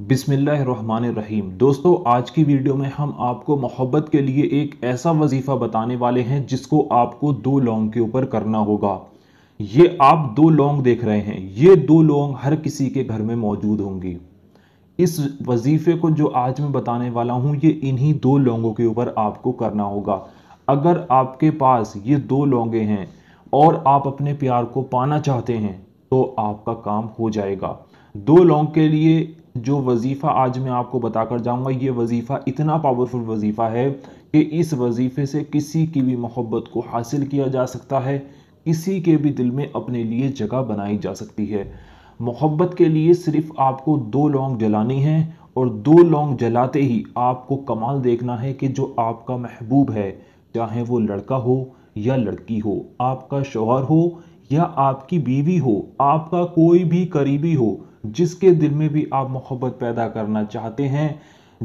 बिसमीम दोस्तों आज की वीडियो में हम आपको मोहब्बत के लिए एक ऐसा वजीफ़ा बताने वाले हैं जिसको आपको दो लौंग के ऊपर करना होगा ये आप दो लौंग देख रहे हैं ये दो लौंग हर किसी के घर में मौजूद होंगी इस वजीफ़े को जो आज मैं बताने वाला हूँ ये इन्हीं दो लौंगों के ऊपर आपको करना होगा अगर आपके पास ये दो लौंगे हैं और आप अपने प्यार को पाना चाहते हैं तो आपका काम हो जाएगा दो लौंग के लिए जो वजीफ़ा आज मैं आपको बताकर जाऊंगा ये वजीफ़ा इतना पावरफुल वजीफ़ा है कि इस वजीफ़े से किसी की भी मोहब्बत को हासिल किया जा सकता है किसी के भी दिल में अपने लिए जगह बनाई जा सकती है मोहब्बत के लिए सिर्फ आपको दो लौंग जलानी है और दो लौंग जलाते ही आपको कमाल देखना है कि जो आपका महबूब है चाहे वो लड़का हो या लड़की हो आपका शोहर हो या आपकी बीवी हो आपका कोई भी करीबी हो जिसके दिल में भी आप मोहब्बत पैदा करना चाहते हैं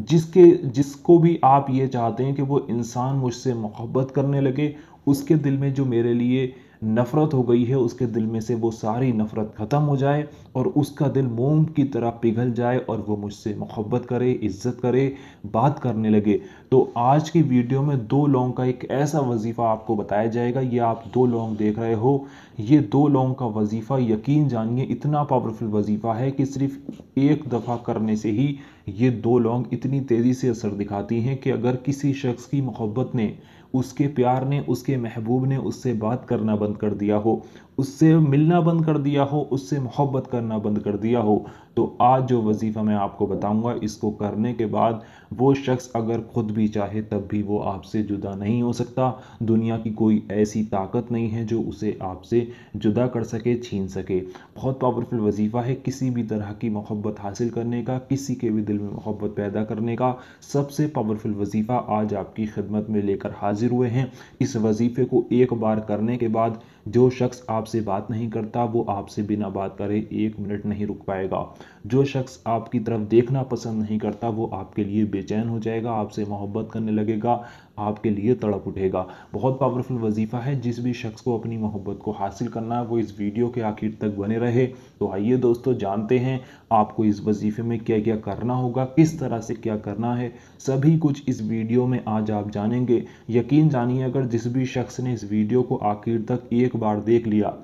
जिसके जिसको भी आप ये चाहते हैं कि वो इंसान मुझसे मोहब्बत करने लगे उसके दिल में जो मेरे लिए नफ़रत हो गई है उसके दिल में से वो सारी नफ़रत ख़त्म हो जाए और उसका दिल मोम की तरह पिघल जाए और वो मुझसे मोहब्बत करे इज़्ज़त करे बात करने लगे तो आज की वीडियो में दो लौंग का एक ऐसा वजीफ़ा आपको बताया जाएगा ये आप दो लौंग देख रहे हो ये दो लौंग का वजीफ़ा यकीन जानिए इतना पावरफुल वजीफ़ा है कि सिर्फ एक दफ़ा करने से ही ये दो लौंग इतनी तेज़ी से असर दिखाती हैं कि अगर किसी शख्स की मोहब्बत ने उसके प्यार ने उसके महबूब ने उससे बात करना बंद कर दिया हो उससे मिलना बंद कर दिया हो उससे मोहब्बत करना बंद कर दिया हो तो आज जो वजीफ़ा मैं आपको बताऊंगा इसको करने के बाद वो शख्स अगर ख़ुद भी चाहे तब भी वो आपसे जुदा नहीं हो सकता दुनिया की कोई ऐसी ताकत नहीं है जो उसे आपसे जुदा कर सके छीन सके बहुत पावरफुल वजीफ़ा है किसी भी तरह की मोहब्बत हासिल करने का किसी के भी दिल में मोहब्बत पैदा करने का सबसे पावरफुल वजीफ़ा आज आपकी खिदमत में लेकर हाजिर हुए हैं इस वजीफ़े को एक बार करने के बाद जो शख्स आपसे बात नहीं करता वो आपसे बिना बात करे एक मिनट नहीं रुक पाएगा जो शख्स आपकी तरफ देखना पसंद नहीं करता वो आपके लिए बेचैन हो जाएगा आपसे मोहब्बत करने लगेगा आपके लिए तड़प उठेगा बहुत पावरफुल वजीफ़ा है जिस भी शख्स को अपनी मोहब्बत को हासिल करना है वो इस वीडियो के आखिर तक बने रहे तो आइए दोस्तों जानते हैं आपको इस वजीफे में क्या क्या करना होगा किस तरह से क्या करना है सभी कुछ इस वीडियो में आज आप जानेंगे यकीन जानिए अगर जिस भी शख्स ने इस वीडियो को आखिर तक एक बार देख लिया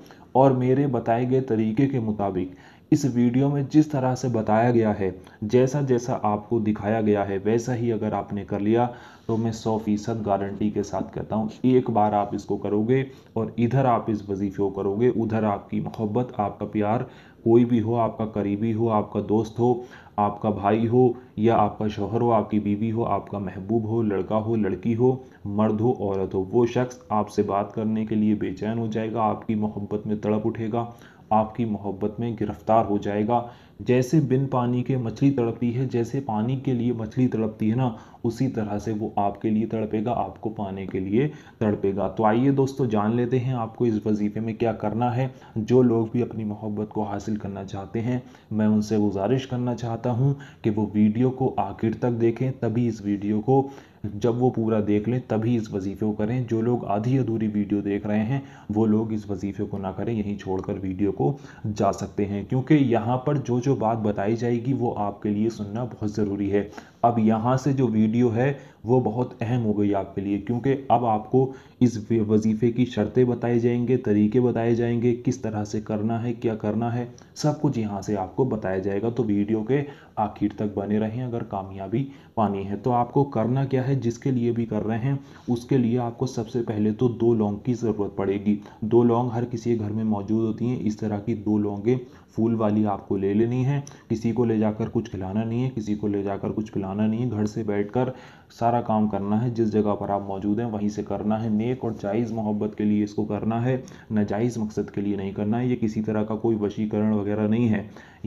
और मेरे बताए गए तरीके के मुताबिक इस वीडियो में जिस तरह से बताया गया है जैसा जैसा आपको दिखाया गया है वैसा ही अगर आपने कर लिया तो मैं सौ फीसद गारंटी के साथ कहता हूँ एक बार आप इसको करोगे और इधर आप इस वजीफे को करोगे उधर आपकी मोहब्बत आपका प्यार कोई भी हो आपका करीबी हो आपका दोस्त हो आपका भाई हो या आपका शोहर हो आपकी बीवी हो आपका महबूब हो लड़का हो लड़की हो मर्द हो औरत हो वो शख्स आपसे बात करने के लिए बेचैन हो जाएगा आपकी मोहब्बत में तड़प उठेगा आपकी मोहब्बत में गिरफ्तार हो जाएगा जैसे बिन पानी के मछली तड़पती है जैसे पानी के लिए मछली तड़पती है ना उसी तरह से वो आपके लिए तड़पेगा आपको पाने के लिए तड़पेगा तो आइए दोस्तों जान लेते हैं आपको इस वजीफे में क्या करना है जो लोग भी अपनी मोहब्बत को हासिल करना चाहते हैं मैं उनसे गुजारिश करना चाहता हूँ कि वो वीडियो वीडियो को आखिर तक देखें तभी इस वीडियो को जब वो पूरा देख लें तभी इस वजीफ़े को करें जो लोग आधी अधूरी वीडियो देख रहे हैं वो लोग इस वजीफ़े को ना करें यहीं छोड़कर वीडियो को जा सकते हैं क्योंकि यहाँ पर जो जो बात बताई जाएगी वो आपके लिए सुनना बहुत ज़रूरी है अब यहाँ से जो वीडियो है वो बहुत अहम हो गई आपके लिए क्योंकि अब आपको इस वजीफ़े की शर्तें बताई जाएंगे तरीके बताए जाएंगे किस तरह से करना है क्या करना है सब कुछ यहाँ से आपको बताया जाएगा तो वीडियो के आखिर तक बने रहें अगर कामयाबी पानी है तो आपको करना क्या है जिसके लिए भी कर रहे हैं उसके लिए आपको सबसे पहले तो दो लौंग की ज़रूरत पड़ेगी दो लौंग हर किसी के घर में मौजूद होती हैं इस तरह की दो लौंगें फूल वाली आपको ले लेनी है किसी को ले जाकर कुछ खिलाना नहीं है किसी को ले जाकर कुछ खिलाना आना नहीं है घर से बैठकर सारा काम करना है जिस जगह पर आप मौजूद हैं वहीं से करना है नेक और जायज़ मोहब्बत के लिए इसको करना है नाजायज़ मकसद के लिए नहीं करना है ये किसी तरह का कोई वशीकरण वगैरह नहीं है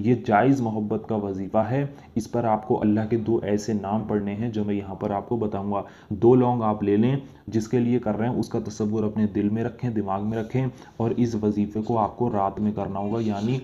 ये जायज़ मोहब्बत का वजीफ़ा है इस पर आपको अल्लाह के दो ऐसे नाम पढ़ने हैं जो मैं यहाँ पर आपको बताऊँगा दो लौंग आप ले लें जिसके लिए कर रहे हैं उसका तस्वुर अपने दिल में रखें दिमाग में रखें और इस वजीफ़े को आपको रात में करना होगा यानी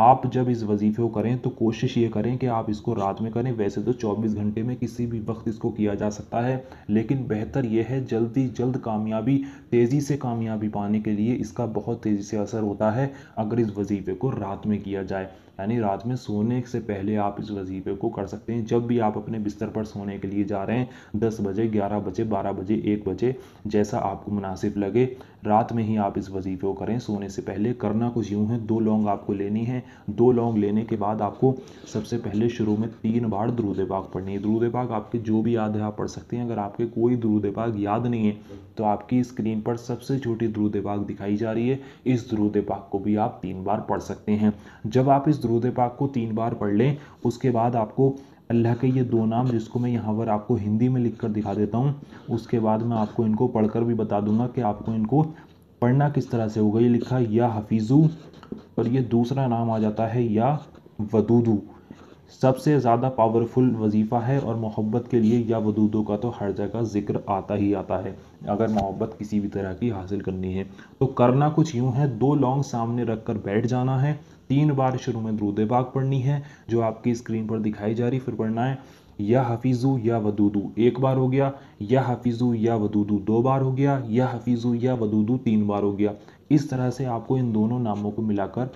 आप जब इस वजीफ़े को करें तो कोशिश ये करें कि आप इसको रात में करें वैसे तो 24 घंटे में किसी भी वक्त इसको किया जा सकता है लेकिन बेहतर यह है जल्दी जल्द कामयाबी तेज़ी से कामयाबी पाने के लिए इसका बहुत तेज़ी से असर होता है अगर इस वजीफ़े को रात में किया जाए यानी रात में सोने से पहले आप इस वजीफे को कर सकते हैं जब भी आप अपने बिस्तर पर सोने के लिए जा रहे हैं दस बजे ग्यारह बजे बारह बजे एक बजे जैसा आपको मुनासिब लगे रात में ही आप इस वजीफे को करें सोने से पहले करना कुछ यूँ है दो लौंग आपको लेनी है दो लौंग लेने के बाद आपको सबसे पहले शुरू में तीन बार दरूद पाक पढ़नी है दरूद पाक आपके जो भी याद है आप पढ़ सकते हैं अगर आपके कोई दरूद पाक याद नहीं है तो आपकी स्क्रीन पर सबसे छोटी दरूद पाक दिखाई जा रही है इस दरूद पाक को भी आप तीन बार पढ़ सकते हैं जब आप इस दरूद पाक को तीन बार पढ़ लें उसके बाद आपको अल्लाह के ये दो नाम जिसको मैं यहाँ पर आपको हिंदी में लिख कर दिखा देता हूँ उसके बाद मैं आपको इनको पढ़कर भी बता दूंगा कि आपको इनको पढ़ना किस तरह से होगा ये लिखा या हफीज़ू और ये दूसरा नाम आ जाता है या वदूदू सबसे ज़्यादा पावरफुल वजीफ़ा है और मोहब्बत के लिए या वदूदों का तो हर जगह जिक्र आता ही आता है अगर मोहब्बत किसी भी तरह की हासिल करनी है तो करना कुछ यूँ है दो लॉन्ग सामने रख कर बैठ जाना है तीन बार शुरू में द्रूद पाक पढ़नी है जो आपकी स्क्रीन पर दिखाई जा रही फिर पढ़ना है या हफीज़ू या वदूदू एक बार हो गया या हफीज़ू या वदूदू दो बार हो गया या हफीज़ू या वदूदू तीन बार हो गया इस तरह से आपको इन दोनों नामों को मिलाकर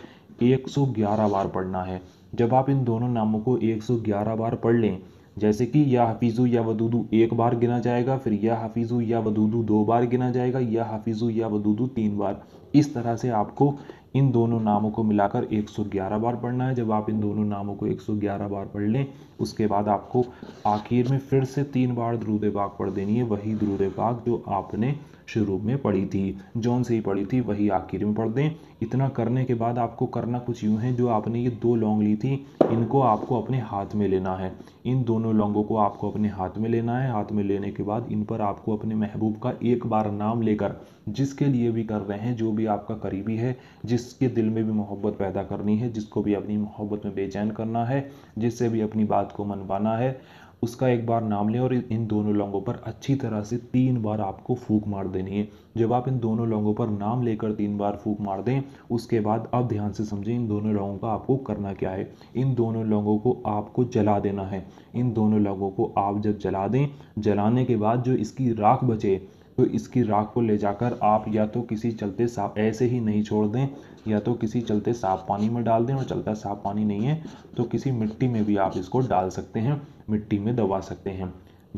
111 बार पढ़ना है जब आप इन दोनों नामों को 111 बार पढ़ लें जैसे कि या हफीज़ू या वदूदू एक बार गिना जाएगा फिर या हफीज़ू या वदूदू दो बार गिना जाएगा या हफीज़ू या वदूदू तीन बार इस तरह से आपको इन दोनों नामों को मिलाकर 111 बार पढ़ना है जब आप इन दोनों नामों को 111 बार पढ़ लें उसके बाद आपको आखिर में फिर से तीन बार द्रुद पाक पढ़ देनी है वही द्रुद पाक जो आपने शुरू में पढ़ी थी जौन से ही पढ़ी थी वही आखिर में पढ़ दें इतना करने के बाद आपको करना कुछ यूँ है जो आपने ये दो लौंग ली थी इनको आपको अपने हाथ में लेना है इन दोनों लौंगों को आपको अपने हाथ में लेना है हाथ में लेने के बाद इन पर आपको अपने महबूब का एक बार नाम लेकर जिसके लिए भी कर रहे हैं जो भी भी आपका करीबी है जिसके दिल में भी मोहब्बत पैदा करनी है जिसको भी अपनी मोहब्बत में बेचैन करना है जिससे भी अपनी बात को मनवाना है उसका एक बार नाम लें और इन दोनों लोगों पर अच्छी तरह से तीन बार आपको फूक मार देनी है जब आप इन दोनों लोगों पर नाम लेकर तीन बार फूक मार दें उसके बाद आप ध्यान से समझें इन दोनों लोगों का आपको करना क्या है इन दोनों लोगों को आपको जला देना है इन दोनों लोगों को आप जब जला दें जलाने के बाद जो इसकी राख बचे तो इसकी राख को ले जाकर आप या तो किसी चलते साफ ऐसे ही नहीं छोड़ दें या तो किसी चलते साफ पानी में डाल दें और चलता साफ पानी नहीं है तो किसी मिट्टी में भी आप इसको डाल सकते हैं मिट्टी में दबा सकते हैं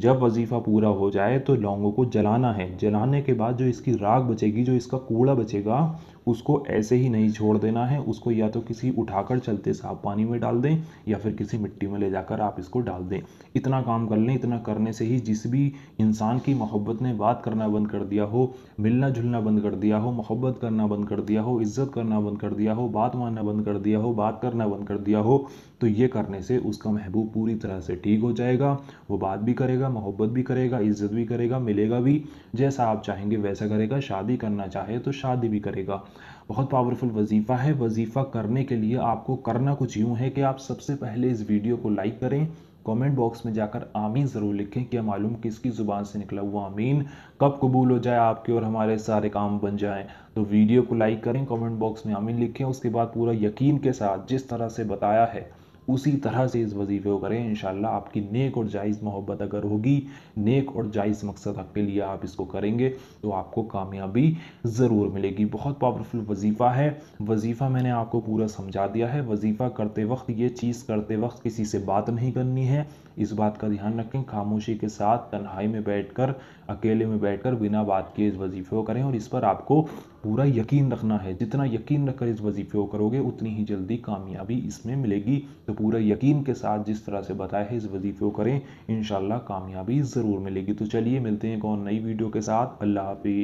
जब वजीफ़ा पूरा हो जाए तो लौंगों को जलाना है जलाने के बाद जो इसकी राख बचेगी जो इसका कूड़ा बचेगा उसको ऐसे ही नहीं छोड़ देना है उसको या तो किसी उठाकर चलते साफ पानी में डाल दें या फिर किसी मिट्टी में ले जाकर आप इसको डाल दें इतना काम कर लें इतना करने से ही जिस भी इंसान की मोहब्बत ने बात करना बंद कर दिया हो मिलना जुलना बंद कर दिया हो मोहब्बत करना बंद कर दिया हो इज्जत करना बंद कर दिया हो बात मानना बंद कर दिया हो बात करना बंद कर दिया हो तो ये करने से उसका महबूब पूरी तरह से ठीक हो जाएगा वो बात भी करेगा मोहब्बत भी करेगा इज्जत भी करेगा मिलेगा भी जैसा आप चाहेंगे वैसा करेगा शादी करना चाहे तो शादी भी करेगा बहुत पावरफुल वजीफ़ा है वजीफ़ा करने के लिए आपको करना कुछ यूँ है कि आप सबसे पहले इस वीडियो को लाइक करें कमेंट बॉक्स में जाकर आमीन ज़रूर लिखें कि मालूम किसकी ज़ुबान से निकला हुआ आमीन कब कबूल हो जाए आपके और हमारे सारे काम बन जाएं तो वीडियो को लाइक करें कमेंट बॉक्स में आमीन लिखें उसके बाद पूरा यकीन के साथ जिस तरह से बताया है उसी तरह से इस वजीफ़े को करें इन आपकी नेक और जायज़ मोहब्बत अगर होगी नेक और जायज़ मकसद हक के लिए आप इसको करेंगे तो आपको कामयाबी ज़रूर मिलेगी बहुत पावरफुल वजीफ़ा है वजीफ़ा मैंने आपको पूरा समझा दिया है वजीफ़ा करते वक्त ये चीज़ करते वक्त किसी से बात नहीं करनी है इस बात का ध्यान रखें खामोशी के साथ तन्हाई में बैठकर अकेले में बैठकर बिना बात के इस वजीफ़े को करें और इस पर आपको पूरा यकीन रखना है जितना यकीन रखकर इस वजीफ़े को करोगे उतनी ही जल्दी कामयाबी इसमें मिलेगी तो पूरा यकीन के साथ जिस तरह से बताया है इस वजीफ़े को करें इन कामयाबी ज़रूर मिलेगी तो चलिए मिलते हैं एक और नई वीडियो के साथ अल्लाह हाफि